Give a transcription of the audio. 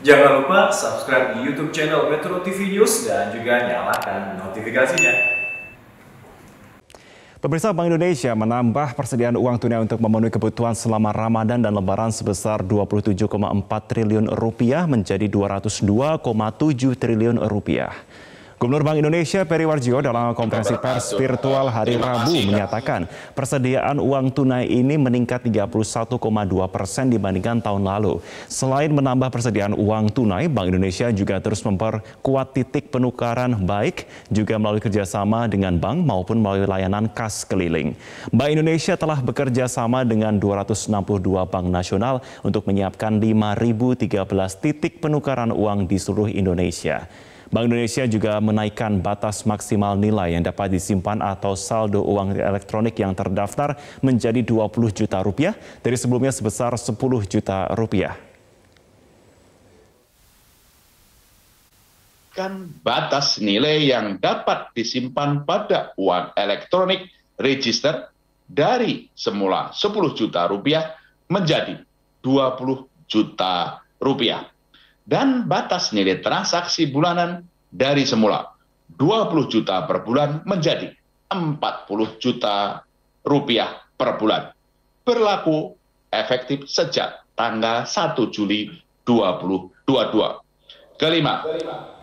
Jangan lupa subscribe di YouTube channel Metro TV News dan juga nyalakan notifikasinya. Pemirsa Bank Indonesia menambah persediaan uang tunai untuk memenuhi kebutuhan selama Ramadan dan Lebaran sebesar 27,4 triliun rupiah menjadi 202,7 triliun rupiah. Gubernur Bank Indonesia Peri Warjio dalam konferensi pers virtual hari Rabu menyatakan persediaan uang tunai ini meningkat 31,2 persen dibandingkan tahun lalu. Selain menambah persediaan uang tunai, Bank Indonesia juga terus memperkuat titik penukaran baik juga melalui kerjasama dengan bank maupun melalui layanan kas keliling. Bank Indonesia telah bekerja sama dengan 262 bank nasional untuk menyiapkan 5.013 titik penukaran uang di seluruh Indonesia. Bank Indonesia juga menaikkan batas maksimal nilai yang dapat disimpan atau saldo uang elektronik yang terdaftar menjadi 20 juta rupiah dari sebelumnya sebesar 10 juta rupiah. Kan batas nilai yang dapat disimpan pada uang elektronik register dari semula 10 juta rupiah menjadi 20 juta rupiah dan batas nilai transaksi bulanan dari semula 20 juta per bulan menjadi 40 juta rupiah per bulan. Berlaku efektif sejak tanggal 1 Juli 2022. Kelima, Kelima